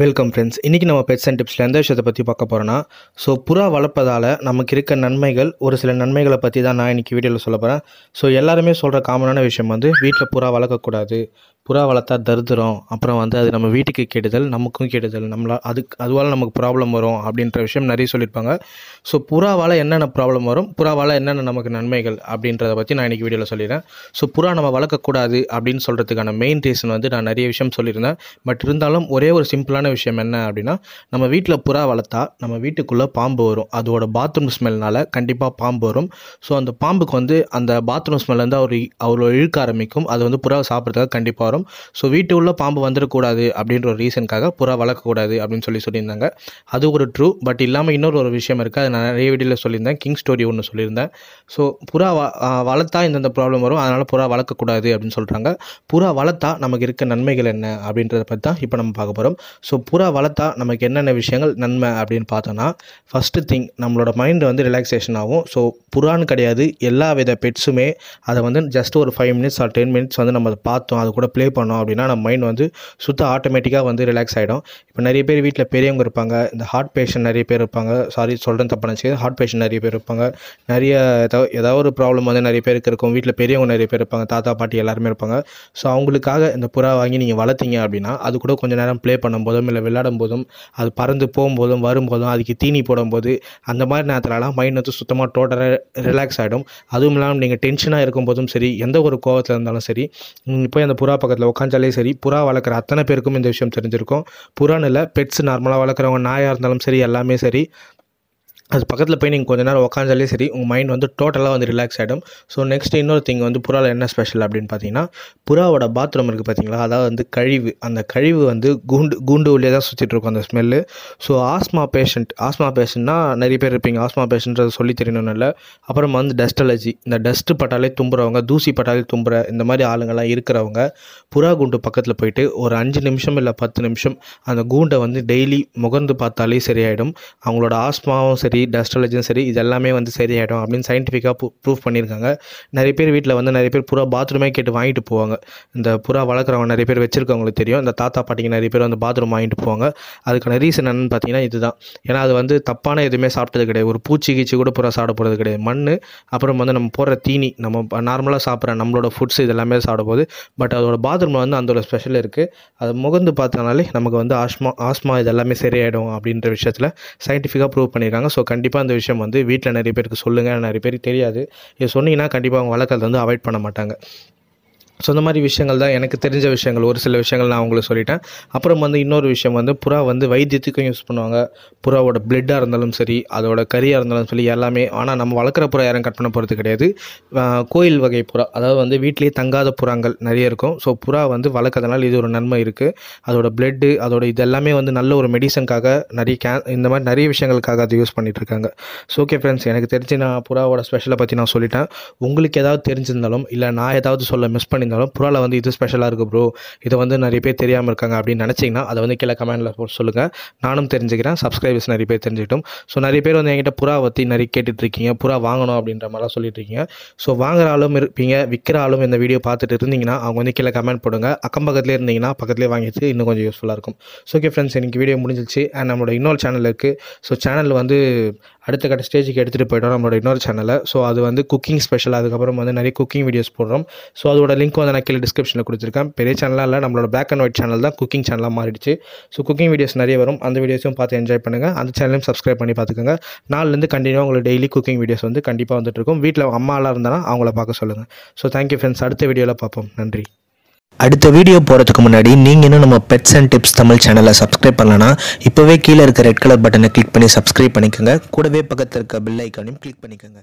welcome friends இன்றைக்கி நம்ம pets and டிப்ஸில் எந்த விஷயத்தை பற்றி பார்க்க போகிறோன்னா ஸோ புறா வளர்ப்பதால் நமக்கு இருக்க நன்மைகள் ஒரு சில நன்மைகளை பற்றி தான் நான் இன்றைக்கி வீடியோவில் சொல்ல போகிறேன் ஸோ எல்லாருமே சொல்கிற காமனான விஷயம் வந்து வீட்டில் புறா வளர்க்கக்கூடாது புறா வளர்த்தா தருதுறோம் அப்புறம் வந்து அது நம்ம வீட்டுக்கு கெடுதல் நமக்கும் கெடுதல் நம்மளால் அதுக்கு அதுவால் நமக்கு ப்ராப்ளம் வரும் அப்படின்ற விஷயம் நிறைய சொல்லியிருப்பாங்க ஸோ புறாவால் என்னென்ன ப்ராப்ளம் வரும் புறாவால் என்னென்ன நமக்கு நன்மைகள் அப்படின்றத பற்றி நான் இன்றைக்கி வீடியோவில் சொல்லிடுறேன் ஸோ புறா நம்ம வளர்க்கக்கூடாது அப்படின்னு சொல்கிறதுக்கான மெயின் ரீசன் வந்து நான் நிறைய விஷயம் சொல்லியிருந்தேன் பட் இருந்தாலும் ஒரே ஒரு சிம்பிளான முக்கியமான விஷயம் என்ன அப்படின்னா நம்ம வீட்டில் புறா வளர்த்தா நம்ம வீட்டுக்குள்ளே பாம்பு வரும் அதோட பாத்ரூம் ஸ்மெல்னால் கண்டிப்பாக பாம்பு வரும் ஸோ அந்த பாம்புக்கு வந்து அந்த பாத்ரூம் ஸ்மெல் வந்து அவர் அவ்வளோ இழுக்க ஆரம்பிக்கும் அது வந்து புறா சாப்பிட்றதுக்காக கண்டிப்பாக வரும் ஸோ வீட்டு உள்ள பாம்பு வந்துடக்கூடாது அப்படின்ற ஒரு ரீசனுக்காக புறா வளர்க்கக்கூடாது அப்படின்னு சொல்லி சொல்லியிருந்தாங்க அது ஒரு ட்ரூ பட் இல்லாமல் இன்னொரு ஒரு விஷயம் இருக்குது அது நான் நிறைய வீடியோவில் சொல்லியிருந்தேன் கிங் ஸ்டோரி ஒன்று சொல்லியிருந்தேன் ஸோ புறா வளர்த்தா இந்தந்த ப்ராப்ளம் வரும் அதனால் புறா வளர்க்கக்கூடாது அப்படின்னு சொல்கிறாங்க புறா வளர்த்தா நமக்கு இருக்க நன்மைகள் என்ன அப்படின்றத பற்றி தான் இப்போ நம்ம பார்க்க போகிறோம் ஸோ புறா வளர்த்தா நமக்கு என்னென்ன விஷயங்கள் நன்மை அப்படின்னு பார்த்தோன்னா ஃபஸ்ட்டு திங் நம்மளோட மைண்டு வந்து ரிலாக்ஸேஷன் ஆகும் ஸோ புறான்னு கிடையாது எல்லா வித பெட்ஸுமே அதை வந்து ஜஸ்ட் ஒரு five minutes or ten minutes வந்து நம்ம அதை பார்த்தோம் அது கூட ப்ளே பண்ணோம் அப்படின்னா நம்ம மைண்ட் வந்து சுத்த ஆட்டோமேட்டிக்காக வந்து ரிலாக்ஸ் ஆகிடும் இப்போ நிறைய பேர் வீட்டில் பெரியவங்க இருப்பாங்க இந்த ஹார்ட் பேஷண்ட் நிறைய பேர் இருப்பாங்க சாரி சொல்கிறேன் தப்பு நினச்சி ஹார்ட் பேஷண்ட் நிறைய பேர் இருப்பாங்க நிறைய ஏதாவது ஒரு ப்ராப்ளம் வந்து நிறைய பேருக்கு இருக்கும் வீட்டில் பெரியவங்க நிறைய பேர் இருப்பாங்க தாத்தா பாட்டி எல்லாருமே இருப்பாங்க ஸோ அவங்களுக்காக இந்த புறா வாங்கி நீங்கள் வளர்த்தீங்க அப்படின்னா அது கூட கொஞ்சம் நேரம் ப்ளே பண்ணும்போது போதும் இல்லை விளையாடும் போதும் அது பறந்து போகும்போதும் வரும்போதும் அதுக்கு தீனி போடும்போது அந்த மாதிரி நேரத்துலலாம் மைண்ட் வந்து சுத்தமாக டோட்டலாக ரிலாக்ஸ் ஆகிடும் அதுவும் இல்லாமல் நீங்கள் டென்ஷனாக இருக்கும் போதும் சரி எந்த ஒரு கோவத்தில் இருந்தாலும் சரி போய் அந்த புறா பக்கத்தில் உட்காந்தாலே சரி புறா வளர்க்குற அத்தனை பேருக்கும் இந்த விஷயம் தெரிஞ்சிருக்கும் புறான்னு இல்லை பெட்ஸ் நார்மலாக வளர்க்குறவங்க நாயாக இருந்தாலும் சரி எல்லாமே சரி அது பக்கத்தில் போய் நீங்கள் கொஞ்சம் நேரம் உட்காந்தாலே சரி உங்கள் மைண்ட் வந்து டோட்டலாக வந்து ரிலாக்ஸ் ஆகிடும் ஸோ நெக்ஸ்ட் இன்னொரு திங் வந்து புறாவில் என்ன ஸ்பெஷல் அப்படின்னு பார்த்தீங்கன்னா புறாவோட பாத்ரூம் இருக்குது பார்த்தீங்களா அதாவது வந்து கழிவு அந்த கழிவு வந்து கூண்டு கூண்டு உள்ளே தான் சுற்றிட்டு இருக்கும் அந்த smell so asthma patient asthma பேஷண்ட்னா நிறைய பேர் இருப்பீங்க ஆஸ்மா பேஷண்ட்றது சொல்லி தெரியணும்னு இல்லை அப்புறம் வந்து டஸ்ட் அலர்ஜி இந்த டஸ்ட்டு பட்டாலே தும்புறவங்க தூசி பட்டாலே தும்புற இந்த மாதிரி ஆளுங்கள்லாம் இருக்கிறவங்க புறா கூண்டு பக்கத்தில் போயிட்டு ஒரு அஞ்சு நிமிஷம் இல்லை பத்து நிமிஷம் அந்த கூண்டை வந்து டெய்லி முகர்ந்து பார்த்தாலே சரியாயிடும் அவங்களோட ஆஸ்மாவும் சரி சரி சரி இது எல்லாமே வந்து ஆகிடும் அப்படின்னு சயின்டிஃபிக்காக ப்ரூஃப் ப்ரூவ் பண்ணியிருக்காங்க நிறைய பேர் வீட்டில் வந்து நிறைய பேர் புறா பாத்ரூமே கேட்டு வாங்கிட்டு போவாங்க இந்த புறா வளர்க்குறவங்க நிறைய பேர் வச்சுருக்கவங்களுக்கு தெரியும் இந்த தாத்தா பாட்டிக்கு நிறைய பேர் வந்து பாத்ரூம் வாங்கிட்டு போவாங்க அதுக்கான ரீசன் என்னென்னு பார்த்தீங்கன்னா இதுதான் ஏன்னா அது வந்து தப்பான எதுவுமே சாப்பிட்டது கிடையாது ஒரு பூச்சி கீச்சி கூட புறா சாப்பிட போகிறது கிடையாது மண் அப்புறம் வந்து நம்ம போடுற தீனி நம்ம நார்மலாக சாப்பிட்ற நம்மளோட ஃபுட்ஸ் இது எல்லாமே சாப்பிடும்போது பட் அதோட பாத்ரூமில் வந்து அதோட ஸ்பெஷல் இருக்குது அது முகந்து பார்த்தனாலே நமக்கு வந்து ஆஸ்மா ஆஸ்மா இதெல்லாமே சரியாயிடும் அப்படின்ற விஷயத்தில் சயின்டிஃபிக்காக ப்ரூவ் பண்ணியிருக்காங்க ஸோ கண்டிப்பாக அந்த விஷயம் வந்து வீட்டில் நிறைய பேருக்கு சொல்லுங்கள் நிறைய பேருக்கு தெரியாது இதை சொன்னீங்கன்னா கண்டிப்பாக அவங்க வழக்கத்தை வந்து அவாய்ட் பண்ண மாட்டாங்க ஸோ இந்த மாதிரி விஷயங்கள் தான் எனக்கு தெரிஞ்ச விஷயங்கள் ஒரு சில விஷயங்கள் நான் உங்களுக்கு சொல்லிட்டேன் அப்புறம் வந்து இன்னொரு விஷயம் வந்து புறா வந்து வைத்தியத்துக்கும் யூஸ் பண்ணுவாங்க புறாவோட பிளட்டாக இருந்தாலும் சரி அதோட கறியாக இருந்தாலும் சரி எல்லாமே ஆனால் நம்ம வளர்க்குற புறா யாரும் கட் பண்ண போகிறது கிடையாது கோயில் வகை புறா அதாவது வந்து வீட்டிலேயே தங்காத புறாங்கள் நிறைய இருக்கும் ஸோ புறா வந்து வளர்க்கறதுனால இது ஒரு நன்மை இருக்குது அதோட பிளட்டு அதோட இதெல்லாமே வந்து நல்ல ஒரு மெடிசனுக்காக நிறைய கே இந்த மாதிரி நிறைய விஷயங்களுக்காக அதை யூஸ் பண்ணிகிட்ருக்காங்க ஸோ ஓகே ஃப்ரெண்ட்ஸ் எனக்கு தெரிஞ்சு நான் புறாவோட ஸ்பெஷலை பற்றி நான் சொல்லிட்டேன் உங்களுக்கு ஏதாவது தெரிஞ்சிருந்தாலும் இல்லை நான் ஏதாவது சொல்ல மிஸ் பண்ணி இருந்தாலும் புறாவில் வந்து இது ஸ்பெஷலாக இருக்குது ப்ரோ இதை வந்து நிறைய பேர் தெரியாமல் இருக்காங்க அப்படின்னு நினச்சிங்கன்னா அதை வந்து கீழே கமெண்டில் போட்டு சொல்லுங்கள் நானும் தெரிஞ்சுக்கிறேன் சப்ஸ்கிரைபர்ஸ் நிறைய பேர் தெரிஞ்சுக்கிட்டும் ஸோ நிறைய பேர் வந்து என்கிட்ட புறா பற்றி நிறைய கேட்டுட்ருக்கீங்க புறா வாங்கணும் அப்படின்ற மாதிரிலாம் சொல்லிட்டு இருக்கீங்க ஸோ வாங்குற ஆளும் இருப்பீங்க விற்கிற ஆளும் இந்த வீடியோ பார்த்துட்டு இருந்தீங்கன்னா அவங்க வந்து கீழே கமெண்ட் போடுங்க அக்கம் பக்கத்துலேயே இருந்தீங்கன்னா பக்கத்துலேயே வாங்கிட்டு இன்னும் கொஞ்சம் யூஸ்ஃபுல்லாக இருக்கும் ஸோ ஓகே ஃப்ரெண்ட்ஸ் எனக்கு வீடியோ முடிஞ்சிச்சு அண்ட் நம்மளோட இன்னொரு சேனல் இருக்குது ஸோ சேனல் வந்து அடுத்த கட்ட ஸ்டேஜுக்கு எடுத்துகிட்டு போய்ட்டோம் நம்மளோட இன்னொரு சேனலை ஸோ அது வந்து குக்கிங் ஸ்பெஷல் அதுக்கப்புறம் வந்து நிறைய குக்கிங் வீடியோஸ் போடுறோம் ஸோ அதோட லிங்க் வந்து நான் கீழே டிஸ்கிரிப்ஷனில் கொடுத்துருக்கேன் பெரிய சேனலாக இல்லை நம்மளோட பிளாக் அண்ட் ஒயிட் சேனல் தான் குக்கிங் சேனலாக மாறிடுச்சு ஸோ குக்கிங் வீடியோஸ் நிறைய வரும் அந்த வீடியோஸும் பார்த்து என்ஜாய் பண்ணுங்கள் அந்த சேனலையும் சப்ஸ்கிரைப் பண்ணி பார்த்துக்கோங்க நாலுலேருந்து கண்டினியூ உங்களுக்கு டெய்லி குக்கிங் வீடியோஸ் வந்து கண்டிப்பாக வந்துட்டு இருக்கும் வீட்டில் அம்மாலாம் இருந்தாலும் அவங்கள பார்க்க சொல்லுங்கள் ஸோ தேங்க்யூ ஃப்ரெண்ட்ஸ் அடுத்த வீடியோவில் பார்ப்போம் நன்றி அடுத்த வீடியோ போகிறதுக்கு முன்னாடி நீங்கள் இன்னும் நம்ம பெட்ஸ் அண்ட் டிப்ஸ் தமிழ் சேனலை சப்ஸ்கிரைப் பண்ணலன்னா இப்போவே கீழே இருக்க ரெட் கலர் பட்டனை கிளிக் பண்ணி சப்ஸ்கிரைப் பண்ணிக்கோங்க கூடவே பக்கத்தில் இருக்க பில் ஐக்கானையும் கிளிக் பண்ணிக்கோங்க